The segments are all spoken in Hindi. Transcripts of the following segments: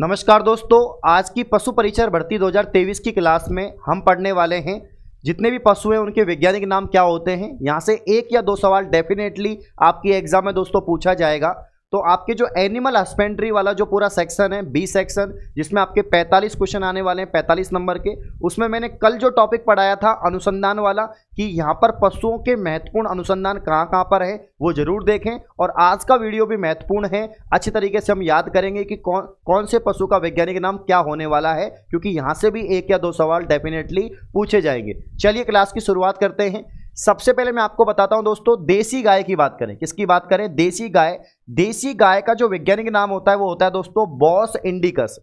नमस्कार दोस्तों आज की पशु परिचय भर्ती 2023 की क्लास में हम पढ़ने वाले हैं जितने भी पशु हैं उनके वैज्ञानिक नाम क्या होते हैं यहाँ से एक या दो सवाल डेफिनेटली आपकी एग्जाम में दोस्तों पूछा जाएगा तो आपके जो एनिमल हस्बेंड्री वाला जो पूरा सेक्शन है बी सेक्शन जिसमें आपके 45 क्वेश्चन आने वाले हैं 45 नंबर के उसमें मैंने कल जो टॉपिक पढ़ाया था अनुसंधान वाला कि यहाँ पर पशुओं के महत्वपूर्ण अनुसंधान कहाँ कहाँ पर है वो जरूर देखें और आज का वीडियो भी महत्वपूर्ण है अच्छी तरीके से हम याद करेंगे कि कौन कौन से पशु का वैज्ञानिक नाम क्या होने वाला है क्योंकि यहाँ से भी एक या दो सवाल डेफिनेटली पूछे जाएंगे चलिए क्लास की शुरुआत करते हैं सबसे पहले मैं आपको बताता हूं दोस्तों देसी गाय की बात करें किसकी बात करें देसी गाय देसी गाय का जो वैज्ञानिक नाम होता है वो होता है दोस्तों बॉस इंडिकस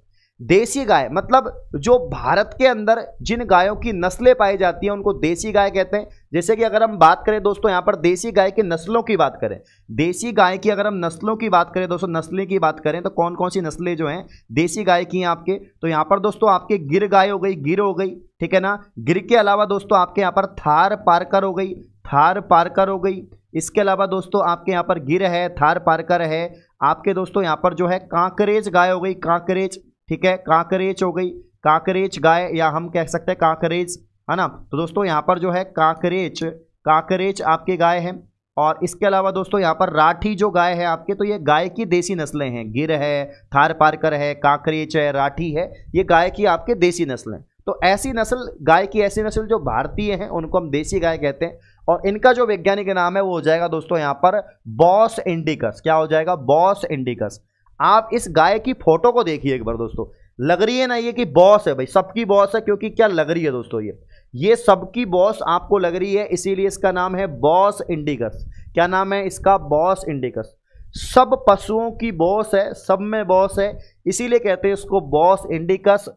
देसी गाय मतलब जो भारत के अंदर जिन गायों की नस्लें पाई जाती हैं उनको देसी गाय कहते हैं जैसे कि अगर हम बात करें दोस्तों यहाँ पर देसी गाय की नस्लों की बात करें देसी गाय की अगर हम नस्लों की बात करें दोस्तों नस्लें की बात करें तो कौन कौन सी नस्लें जो हैं देसी गाय की हैं आपके तो यहाँ पर दोस्तों आपके गिर गाय हो गई गिर हो गई ठीक है ना गिर के अलावा दोस्तों आपके यहाँ पर थार पार्कर हो गई थार पार्कर हो गई इसके अलावा दोस्तों आपके यहाँ पर गिर है थार पार्कर है आपके दोस्तों यहाँ पर जो है कांकरेज गाय हो गई कांकरेज ठीक है कांकरेज हो गई कांकरेज गाय या हम कह सकते हैं कांकरेज है ना तो दोस्तों यहाँ पर जो है कांकरेज कांकरेज आपके गाय है और इसके अलावा दोस्तों यहाँ पर राठी जो गाय है आपके तो ये गाय की देसी नस्लें हैं गिर है थार पारकर है कांकरेज है राठी है ये गाय की आपके देसी नस्लें तो ऐसी नस्ल गाय की ऐसी नस्ल जो भारतीय हैं उनको हम देसी गाय कहते हैं और इनका जो वैज्ञानिक नाम है वो हो जाएगा दोस्तों यहाँ पर बॉस इंडिकस क्या हो जाएगा बॉस इंडिकस आप इस गाय की फोटो को देखिए एक बार दोस्तों लग रही है ना ये कि बॉस है भाई सबकी बॉस है क्योंकि क्या लग रही है दोस्तों ये ये सबकी बॉस आपको लग रही है इसीलिए इसका नाम है बॉस इंडिकस क्या नाम है इसका बॉस इंडिकस सब पशुओं की बॉस है सब में बॉस है इसीलिए कहते हैं इसको बॉस इंडिकस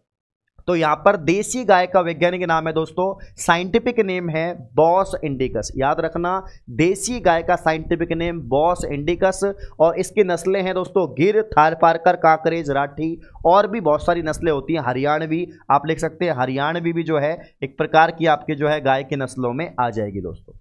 तो यहां पर देसी गाय का वैज्ञानिक नाम है दोस्तों साइंटिफिक नेम है बॉस इंडिकस याद रखना देसी गाय का साइंटिफिक नेम बॉस इंडिकस और इसकी नस्लें हैं दोस्तों गिर थार पारकर कांकरेज राठी और भी बहुत सारी नस्लें होती हैं हरियाणवी आप लिख सकते हैं हरियाणवी भी, भी जो है एक प्रकार की आपके जो है गाय की नस्लों में आ जाएगी दोस्तों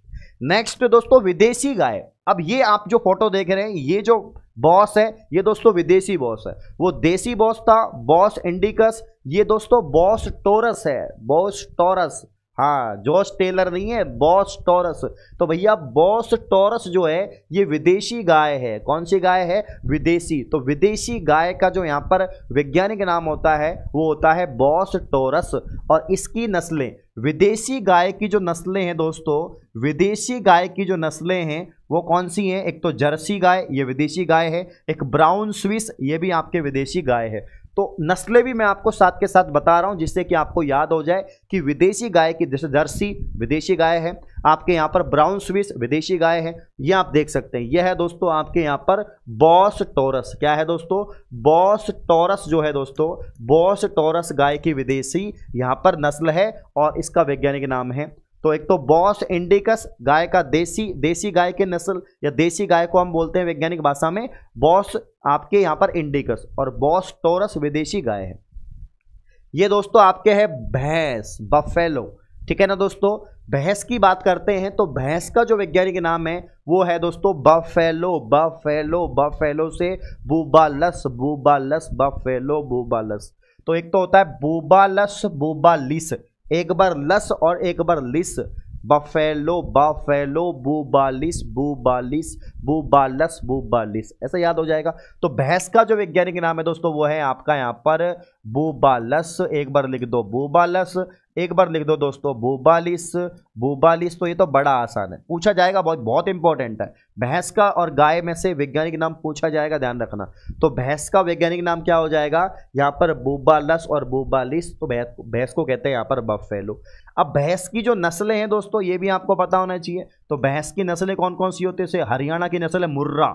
नेक्स्ट दोस्तों विदेशी गाय अब ये आप जो फोटो देख रहे हैं ये जो बॉस है ये दोस्तों विदेशी बॉस है वो देसी बॉस था बॉस इंडिकस ये दोस्तों बॉस टोरस है बॉस टोरस हाँ जॉस टेलर नहीं है बॉस टोरस तो भैया बॉस टोरस जो है ये विदेशी गाय है कौन सी गाय है विदेशी तो विदेशी गाय का जो यहाँ पर वैज्ञानिक नाम होता है वो होता है बॉस टोरस और इसकी नस्लें विदेशी गाय की जो नस्लें हैं दोस्तों विदेशी गाय की जो नस्लें हैं वो कौन सी हैं एक तो जर्सी गाय ये विदेशी गाय है एक ब्राउन स्विस ये भी आपके विदेशी गाय है तो नस्लें भी मैं आपको साथ के साथ बता रहा हूँ जिससे कि आपको याद हो जाए कि विदेशी गाय की जैसे जर्सी विदेशी गाय है आपके यहाँ पर ब्राउन स्विस विदेशी गाय है ये आप देख सकते हैं यह है दोस्तों आपके यहाँ पर बॉस टोरस क्या है दोस्तों बॉस टोरस जो है दोस्तों बॉस टोरस गाय की विदेशी यहाँ पर नस्ल है और इसका वैज्ञानिक नाम है तो एक तो बॉस इंडिकस गाय का देसी देसी गाय के नस्ल या देसी गाय को हम बोलते हैं वैज्ञानिक भाषा में बॉस आपके यहां पर इंडिकस और बॉस टोरस विदेशी गाय है ये दोस्तों आपके है भैंस बफेलो ठीक है ना दोस्तों भैंस की बात करते हैं तो भैंस का जो वैज्ञानिक नाम है वो है दोस्तों बफेलो बफेलो बफेलो से बूबालस बूबालस बफेलो बूबालस तो एक तो होता है बूबालस बूबालिस एक बार लस और एक बार लिस बफेलो बफेलो बुबालिस बुबालिस बुबालस बुबालिस ऐसा याद हो जाएगा तो भैंस का जो वैज्ञानिक नाम है दोस्तों वो है आपका यहाँ पर बुबालस एक बार लिख दो बुबालस एक बार लिख दो दोस्तों बुबालिस बुबालिस तो ये तो बड़ा आसान है पूछा जाएगा बहुत बहुत इंपॉर्टेंट है भैंस का और गाय में से वैज्ञानिक नाम पूछा जाएगा ध्यान रखना तो भैंस का वैज्ञानिक नाम क्या हो जाएगा यहाँ पर बुबालस और बुबालिस तो भैंस को कहते हैं यहाँ पर बफेलो अब भैंस की जो नस्लें हैं दोस्तों ये भी आपको पता होना चाहिए तो भैंस की नस्लें कौन कौन सी होती है हरियाणा की नस्ल है मुर्रा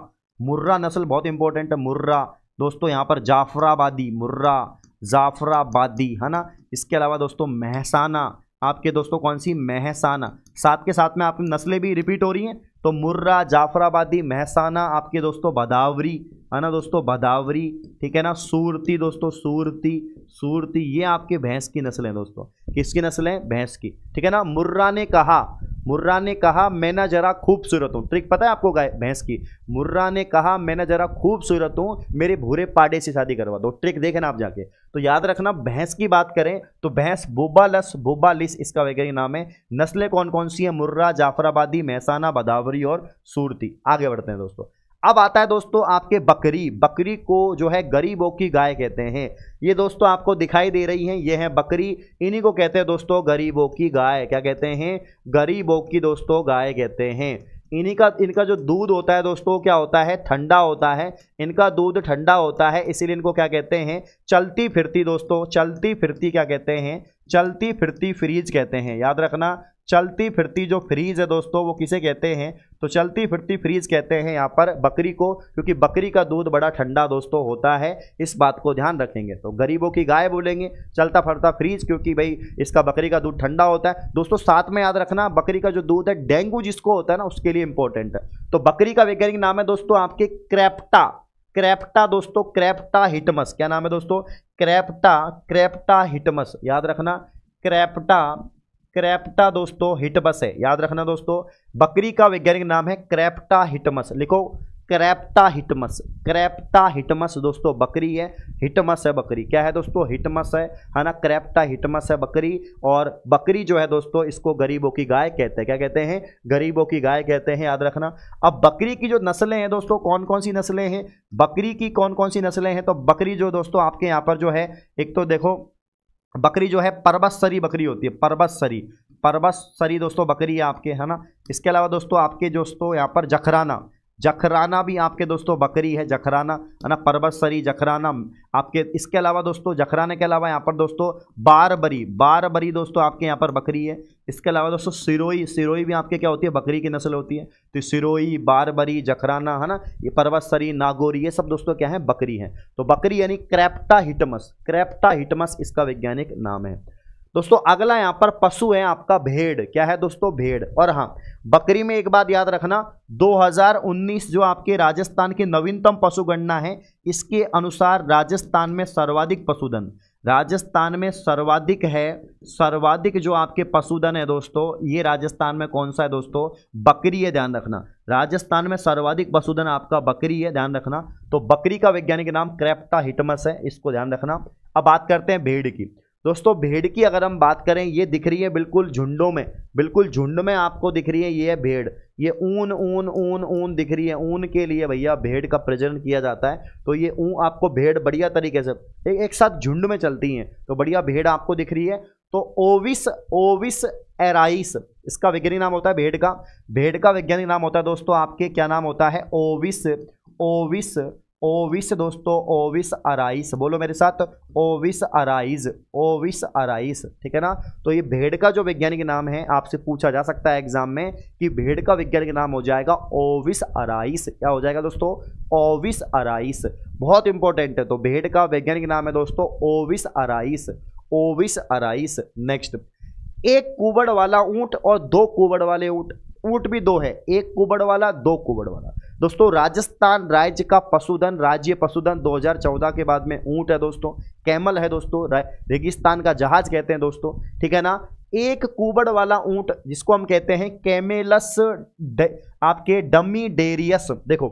मुर्रा नस्ल बहुत इंपॉर्टेंट है मुर्रा दोस्तों यहाँ पर जाफराबादी मुर्रा जाफराबादी है ना इसके अलावा दोस्तों महसाना आपके दोस्तों कौन सी महसाना साथ के साथ में आपकी नस्लें भी रिपीट हो रही हैं तो मुर्रा जाफराबादी महसाना आपके दोस्तों बदावरी है ना दोस्तों बदावरी ठीक है ना सूरती दोस्तों सूरती सूरती ये आपके भैंस की नस्लें दोस्तों किसकी नस्लें भैंस की ठीक है ना मुर्रा ने कहा मुर्रा ने कहा मैं ना जरा खूबसूरत हूँ ट्रिक पता है आपको गाय भैंस की मुर्रा ने कहा मैं ना जरा खूबसूरत हूँ मेरे भूरे पाडे से शादी करवा दो ट्रिक देखें ना आप जाके तो याद रखना भैंस की बात करें तो भैंस बोबालस बोबालिस इसका वगैरह नाम है नस्लें कौन कौन सी हैं मुर्रा जाफराबादी महसाना बदावरी और सूरती आगे बढ़ते हैं दोस्तों अब आता है दोस्तों आपके बकरी बकरी को जो है गरीबों की गाय कहते हैं ये दोस्तों आपको दिखाई दे रही हैं ये है बकरी इन्हीं को कहते हैं दोस्तों गरीबों की गाय क्या कहते हैं गरीबों की दोस्तों गाय कहते हैं इन्हीं का इनका जो दूध होता है दोस्तों क्या होता है ठंडा होता है इनका दूध ठंडा होता है इसीलिए इनको क्या कहते हैं चलती फिरती दोस्तों चलती फिरती क्या कहते हैं चलती फिरती फ्रीज कहते हैं याद रखना चलती फिरती जो फ्रीज है दोस्तों वो किसे कहते हैं तो चलती फिरती फ्रीज कहते हैं यहाँ पर बकरी को क्योंकि बकरी का दूध बड़ा ठंडा दोस्तों होता है इस बात को ध्यान रखेंगे तो गरीबों की गाय बोलेंगे चलता फरता फ्रीज क्योंकि भाई इसका बकरी का दूध ठंडा होता है दोस्तों साथ में याद रखना बकरी का जो दूध है डेंगू जिसको होता है ना उसके लिए इंपॉर्टेंट है तो बकरी का वैज्ञानिक नाम है दोस्तों आपके क्रैप्टा क्रैप्टा दोस्तों क्रैप्टा हिटमस क्या नाम है दोस्तों क्रैप्टा क्रैप्टा हिटमस याद रखना क्रैप्टा क्रैप्टा दोस्तों हिटमस है याद रखना दोस्तों बकरी का वैज्ञानिक नाम है क्रैप्टा हिटमस लिखो क्रैप्टा हिटमस क्रैप्टा हिटमस दोस्तों बकरी है हिटमस है बकरी क्या है दोस्तों हिटमस है है ना क्रैप्टा हिटमस है बकरी और बकरी जो है दोस्तों इसको गरीबों की गाय कहते हैं क्या कहते हैं गरीबों की गाय कहते हैं याद रखना अब बकरी की जो नस्लें हैं दोस्तों कौन कौन सी नस्लें हैं बकरी की कौन कौन सी नस्लें हैं तो बकरी जो दोस्तों आपके यहाँ पर जो है एक तो देखो बकरी जो है परबसरी बकरी होती है परबसरी परबसरी दोस्तों बकरी है आपके है ना इसके अलावा दोस्तों आपके दोस्तों यहाँ पर जखराना जखराना भी आपके दोस्तों बकरी है जखराना है ना सरी जखराना आपके इसके अलावा दोस्तों जखराने के अलावा यहाँ पर दोस्तों बारबरी बारबरी दोस्तों आपके यहाँ पर बकरी है इसके अलावा दोस्तों सिरोई सिरोई भी आपके क्या होती है बकरी की नस्ल होती है तो सिरोई बारबरी जखराना है ना ये सरी नागोरी ये सब दोस्तों क्या है बकरी है तो बकरी यानी क्रैप्टा हिटमस क्रैप्टा हिटमस इसका वैज्ञानिक नाम है दोस्तों अगला यहाँ पर पशु है आपका भेड़ क्या है दोस्तों भेड़ और हाँ बकरी में एक बात याद रखना 2019 जो आपके राजस्थान की नवीनतम पशु गणना है इसके अनुसार राजस्थान में सर्वाधिक पशुधन राजस्थान में सर्वाधिक है सर्वाधिक जो आपके पशुधन है दोस्तों ये राजस्थान में कौन सा है दोस्तों बकरी है ध्यान रखना राजस्थान में सर्वाधिक पशुधन आपका बकरी है ध्यान रखना तो बकरी का वैज्ञानिक नाम क्रैप्टा हिटमस है इसको ध्यान रखना अब बात करते हैं भेड़ की दोस्तों भेड़ की अगर हम बात करें ये दिख रही है बिल्कुल झुंडों में बिल्कुल झुंड में आपको दिख रही है ये है भेड़ ये ऊन ऊन ऊन ऊन दिख रही है ऊन के लिए भैया भेड़ का प्रजनन किया जाता है तो ये ऊन आपको भेड़ बढ़िया तरीके से एक, एक साथ झुंड में चलती हैं तो बढ़िया भेड़ आपको दिख रही है तो ओविस ओविस एराइस इसका वैज्ञानिक नाम होता है भेड़ का भेड़ का वैज्ञानिक नाम होता है दोस्तों आपके क्या नाम होता है ओविस ओविस ओविस दोस्तों ओविस अराइस बोलो मेरे साथ ओविस अराइज ओविस अराइस ठीक है ना तो ये भेड़ का जो वैज्ञानिक नाम है आपसे पूछा जा सकता है एग्जाम में कि भेड़ का वैज्ञानिक नाम हो जाएगा ओविस अराइस क्या हो जाएगा दोस्तों ओविस अराइस बहुत इंपॉर्टेंट है तो भेड़ का वैज्ञानिक नाम है दोस्तों ओविस अराइस ओविस अराइस नेक्स्ट एक कुबड़ वाला ऊंट और दो कुबड़ वाले ऊंट ऊंट भी दो है एक कुबड़ वाला दो कुबड़ वाला दोस्तों राजस्थान राज्य का पशुधन राज्य पशुधन 2014 के बाद में ऊंट है दोस्तों कैमल है दोस्तों रेगिस्तान का जहाज कहते हैं दोस्तों ठीक है ना एक कुबड़ वाला ऊंट जिसको हम कहते हैं कैमेलस आपके डमी डेरियस देखो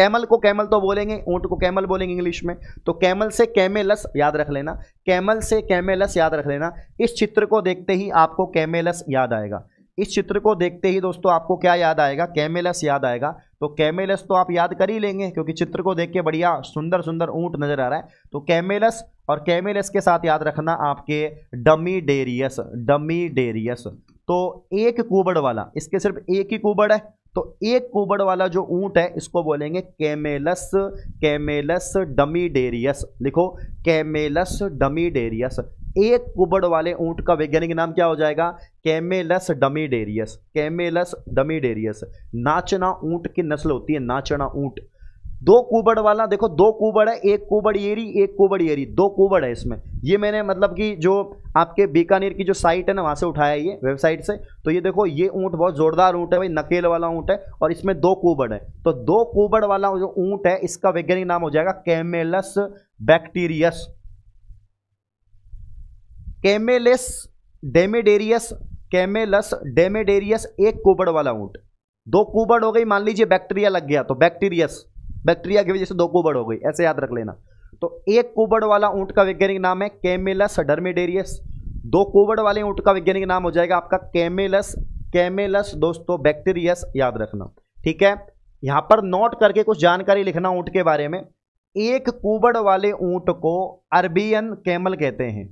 कैमल को कैमल तो बोलेंगे ऊंट को कैमल बोलेंगे इंग्लिश में तो कैमल से कैमेलस याद रख लेना कैमल से कैमेलस याद रख लेना इस चित्र को देखते ही आपको कैमेलस याद आएगा इस चित्र को देखते ही दोस्तों आपको क्या याद आएगा कैमेलस याद आएगा तो कैमेलस तो आप याद कर ही लेंगे क्योंकि चित्र को देख के बढ़िया सुंदर सुंदर ऊंट नज़र आ रहा है तो कैमेलस और कैमेलस के साथ याद रखना आपके डमी डेरियस डमी डेरियस तो एक कुबड़ वाला इसके सिर्फ एक ही कुबड़ है तो एक कुबड़ वाला जो ऊंट है इसको बोलेंगे कैमेलस कैमेलस डमी डेरियस लिखो कैमेलस डमी डेरियस एक कुबड़ वाले ऊंट का वैज्ञानिक नाम क्या हो जाएगा Camelus dromedarius Camelus dromedarius नाचना ऊंट की नस्ल होती है नाचना ऊंट दो कुबड़ वाला देखो दो कुबड़ है एक कुबड़ येरी एक कुबड़ येरी दो कुबड़ है इसमें ये मैंने मतलब कि जो आपके बीकानेर की जो साइट है ना वहाँ से उठाया ये वेबसाइट से तो ये देखो ये ऊंट बहुत ज़ोरदार ऊंट है भाई नकेल वाला ऊंट है और इसमें दो कुबड़ है तो दो कुबड़ वाला जो ऊंट है इसका वैज्ञानिक नाम हो जाएगा कैमेलस बैक्टीरियस कैमेलेस डेमेडेरियस कैमेलस डेमेडेरियस एक कुबड़ वाला ऊंट दो कुबड़ हो गई मान लीजिए बैक्टीरिया लग गया तो बैक्टीरियस बैक्टीरिया की वजह से दो कुबड़ हो गई ऐसे याद रख लेना तो एक कुबड़ वाला ऊंट का वैज्ञानिक नाम है कैमेलस डर्मेडेरियस दो कुबड़ वाले ऊंट का वैज्ञानिक नाम हो जाएगा आपका कैमेलस कैमेलस दोस्तों बैक्टीरियस याद रखना ठीक है यहां पर नोट करके कुछ जानकारी लिखना ऊंट के बारे में एक कुबड़ वाले ऊंट को अरबियन कैमल कहते हैं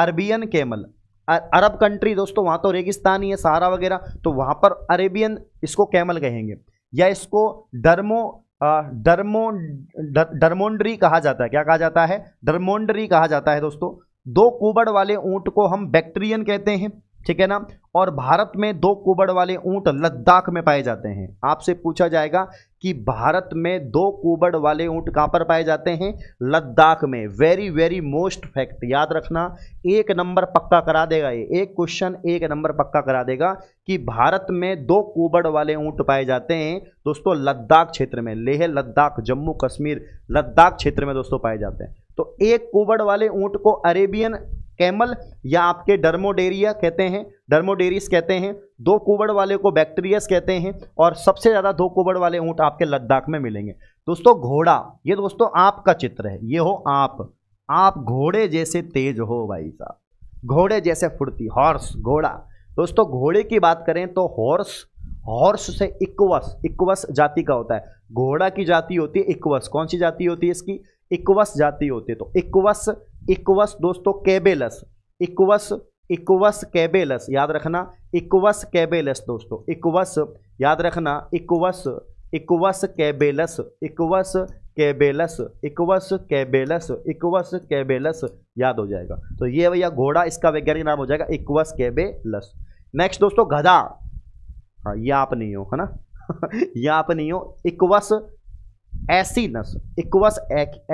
अरबियन कैमल अरब कंट्री दोस्तों वहाँ तो रेगिस्तान ही है सहारा वगैरह तो वहाँ पर अरेबियन इसको कैमल कहेंगे या इसको डर्मो डर्मो डर्मोंड्री कहा जाता है क्या कहा जाता है डर्मोंड्री कहा जाता है दोस्तों दो कुबड़ वाले ऊँट को हम बैक्ट्रियन कहते हैं ठीक है ना और भारत में दो कुबड़ वाले ऊंट लद्दाख में पाए जाते हैं आपसे पूछा जाएगा कि भारत में दो कुबड़ वाले ऊंट कहाँ पर पाए जाते हैं लद्दाख में वेरी वेरी मोस्ट फैक्ट याद रखना एक नंबर पक्का करा देगा ये एक क्वेश्चन एक नंबर पक्का करा देगा कि भारत में दो कुबड़ वाले ऊंट पाए जाते हैं दोस्तों लद्दाख क्षेत्र में लेह लद्दाख जम्मू कश्मीर लद्दाख क्षेत्र में दोस्तों पाए जाते हैं तो एक कुबड़ वाले ऊंट को अरेबियन कैमल या आपके डर्मोडेरिया कहते हैं डर्मोडेरिस कहते हैं दो कुबड़ वाले को बैक्टीरियस कहते हैं और सबसे ज़्यादा दो कुबड़ वाले ऊँट आपके लद्दाख में मिलेंगे दोस्तों घोड़ा ये दोस्तों आपका चित्र है ये हो आप आप घोड़े जैसे तेज हो भाई साहब घोड़े जैसे फुर्ती हॉर्स घोड़ा दोस्तों घोड़े की बात करें तो हॉर्स हॉर्स से इक्वस इक्वस जाति का होता है घोड़ा की जाति होती है इक्वस कौन सी जाति होती है इसकी इक्वस जाति होती है तो इक्वस इक्वस दोस्तों कैबेलस इक्वस इक्वस कैबेलस याद रखना इक्वस कैबेलस दोस्तों इक्वस याद रखना Equus Equus caballus Equus caballus Equus caballus Equus caballus याद हो जाएगा तो ये भैया घोड़ा इसका वैज्ञानिक नाम हो जाएगा इक्वस कैबेलस नेक्स्ट दोस्तों गधा हाँ ये आप नहीं हो है ना ये आप नहीं हो इक्वस एसिनस इक्वस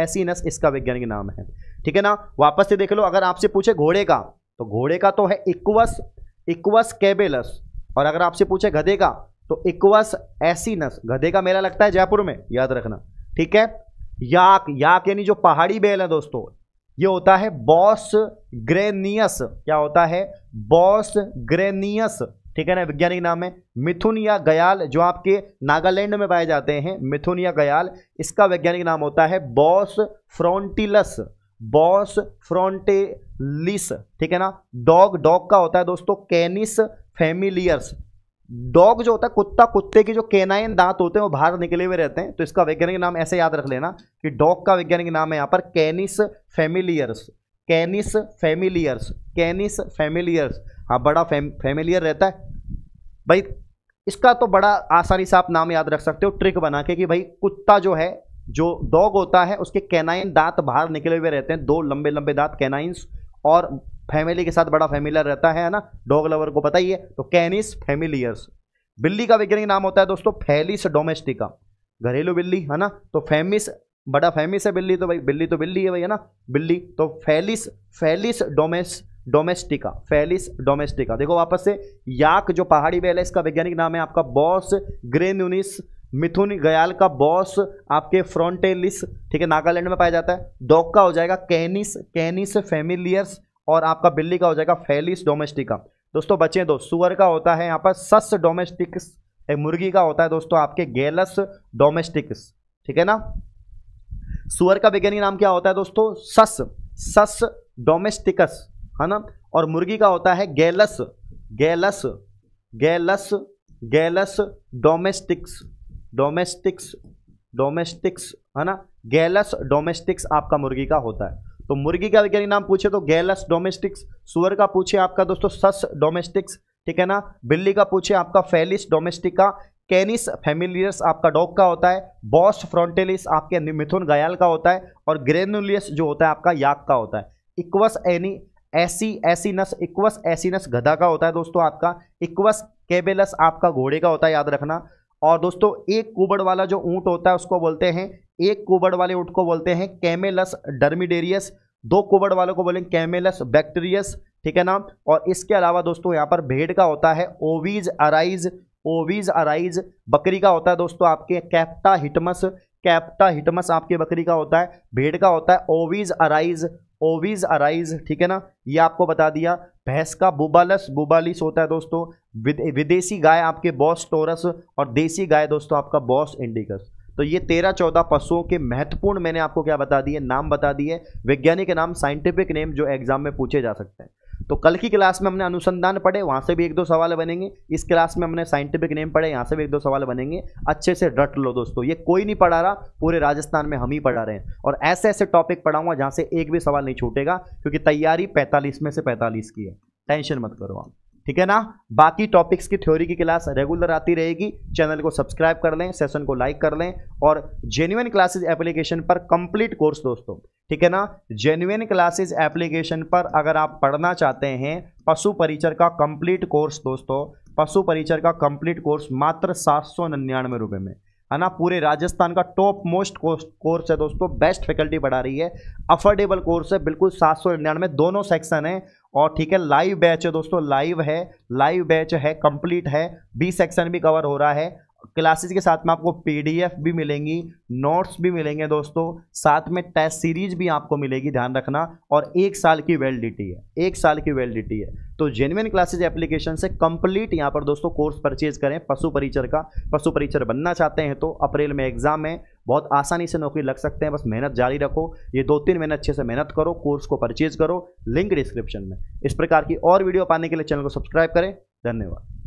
एसिनस इसका वैज्ञानिक नाम है ठीक है ना वापस से देख लो अगर आपसे पूछे घोड़े का तो घोड़े का तो है इक्वस इक्वस कैबेलस और अगर आपसे पूछे गधे का तो इक्वस एसिनस गधे का मेला लगता है जयपुर में याद रखना ठीक है याक याक यानी जो पहाड़ी बेल है दोस्तों ये होता है बॉस ग्रेनियस क्या होता है बॉस ग्रेनियस ठीक है ना वैज्ञानिक नाम है मिथुन या गयाल जो आपके नागालैंड में पाए जाते हैं मिथुन या गयाल इसका वैज्ञानिक नाम होता है बॉस फ्रोंटिलस बॉस फ्रॉन्टेलिस ठीक है ना डॉग डॉग का होता है दोस्तों कैनिस फेमिलियर्स डॉग जो होता है कुत्ता कुत्ते के जो केनाइन दांत होते हैं वो बाहर निकले हुए रहते हैं तो इसका वैज्ञानिक नाम ऐसे याद रख लेना कि डॉग का वैज्ञानिक नाम है यहाँ पर कैनिस फेमिलियर्स कैनिस फेमिलियर्स कैनिस फेमिलियर्स हाँ बड़ा फेम फेमिलियर रहता है भाई इसका तो बड़ा आसानी से आप नाम याद रख सकते हो ट्रिक बना के कि भाई कुत्ता जो है जो डॉग होता है उसके कैनाइन दांत बाहर निकले हुए रहते हैं दो लंबे लंबे दांत कैनाइंस और फैमिली के साथ बड़ा फैमिलियर रहता है ना डॉग लवर को पता ही है तो कैनिस फैमिलियर्स बिल्ली का वैज्ञानिक नाम होता है दोस्तों फैलिस डोमेस्टिका घरेलू बिल्ली है ना तो फैमिस बड़ा फैमिस है बिल्ली तो भाई बिल्ली तो बिल्ली है भाई है ना बिल्ली तो Felis Felis domes domestica Felis domestica देखो वापस से याक जो पहाड़ी बैल है इसका वैज्ञानिक नाम है आपका बॉस ग्रेन्यूनिस मिथुन गयाल का बॉस आपके फ्रॉन्टेलिस ठीक है नागालैंड में पाया जाता है डॉग का हो जाएगा कैनिस कैनिस फेमिलियर्स और आपका बिल्ली का हो जाएगा फेलिस डोमेस्टिका दोस्तों बचे दो सुअर का होता है यहाँ पर सस डोमेस्टिक्स मुर्गी का होता है दोस्तों आपके गैलस डोमेस्टिक्स ठीक है ना सुअर का वैज्ञानिक नाम क्या होता है दोस्तों सस सस डोमेस्टिकस है ना और मुर्गी का होता है Gallus Gallus Gallus Gallus domesticus domesticus domesticus है ना गैलस डोमेस्टिक्स आपका मुर्गी का होता है तो मुर्गी का वैज्ञानिक नाम पूछे तो गैलस डोमेस्टिक्स सुअर का पूछे आपका दोस्तों सस डोमेस्टिक्स ठीक है ना बिल्ली का पूछे आपका फेलिस डोमेस्टिका कैनिस फेमिलियस आपका डॉग का होता है बॉस फ्रॉन्टेलिस आपके मिथुन गयाल का होता है और ग्रेनुलियस जो होता है आपका याक का होता है इक्वस एनी एसी एसिनस नस इक्वस एसिनस नस गधा का होता है दोस्तों आपका इक्वस केबेलस आपका घोड़े का होता है याद रखना और दोस्तों एक कुबड़ वाला जो ऊँट होता है उसको बोलते हैं एक कुबड़ वाले ऊँट को बोलते हैं कैमेलस डर्मिडेरियस दो कुबड़ वालों को बोलेंगे कैमेलस बैक्टीरियस ठीक है ना और इसके अलावा दोस्तों यहाँ पर भेड़ का होता है ओवीज अराइज ओवीज अराइज बकरी का होता है दोस्तों आपके कैप्टा हिटमस कैप्टा हिटमस आपके बकरी का होता है भेड़ का होता है ओवीज अराइज ओवीज अराइज ठीक है ना ये आपको बता दिया भैंस का बुबालस बुबालिस होता है दोस्तों विदे, विदेशी गाय आपके बॉस टोरस और देसी गाय दोस्तों आपका बॉस इंडिकस तो ये तेरह चौदह पशुओं के महत्वपूर्ण मैंने आपको क्या बता दिए नाम बता दिए वैज्ञानिक नाम साइंटिफिक नेम जो एग्जाम में पूछे जा सकते हैं तो कल की क्लास में हमने अनुसंधान पढ़े वहाँ से भी एक दो सवाल बनेंगे इस क्लास में हमने साइंटिफिक नेम पढ़े यहाँ से भी एक दो सवाल बनेंगे अच्छे से रट लो दोस्तों ये कोई नहीं पढ़ा रहा पूरे राजस्थान में हम ही पढ़ा रहे हैं और ऐसे ऐसे टॉपिक पढ़ाऊंगा जहाँ से एक भी सवाल नहीं छूटेगा क्योंकि तैयारी पैंतालीस में से पैंतालीस की है टेंशन मत करो आप ठीक है ना बाकी टॉपिक्स की थ्योरी की क्लास रेगुलर आती रहेगी चैनल को सब्सक्राइब कर लें सेशन को लाइक कर लें और जेन्यून क्लासेज एप्लीकेशन पर कंप्लीट कोर्स दोस्तों ठीक है ना जेन्यून क्लासेज एप्लीकेशन पर अगर आप पढ़ना चाहते हैं पशु परिचर का कंप्लीट कोर्स दोस्तों पशु परिचर का कंप्लीट कोर्स मात्र सात सौ निन्यानवे में है ना पूरे राजस्थान का टॉप मोस्ट कोर्स है दोस्तों बेस्ट फैकल्टी पढ़ा रही है अफोर्डेबल कोर्स है बिल्कुल सात सौ निन्यानवे दोनों सेक्शन है और ठीक है लाइव बैच है दोस्तों लाइव है लाइव बैच है कंप्लीट है बी सेक्शन भी कवर हो रहा है क्लासेस के साथ में आपको पीडीएफ भी मिलेंगी नोट्स भी मिलेंगे दोस्तों साथ में टेस्ट सीरीज भी आपको मिलेगी ध्यान रखना और एक साल की वैलिडिटी है एक साल की वैलिडिटी है तो जेनविन क्लासेज एप्लीकेशन से कंप्लीट यहाँ पर दोस्तों कोर्स परचेज करें पशु परिचर का पशु परिचर बनना चाहते हैं तो अप्रैल में एग्जाम है बहुत आसानी से नौकरी लग सकते हैं बस मेहनत जारी रखो ये दो तीन महीने अच्छे से मेहनत करो कोर्स को परचेज करो लिंक डिस्क्रिप्शन में इस प्रकार की और वीडियो पाने के लिए चैनल को सब्सक्राइब करें धन्यवाद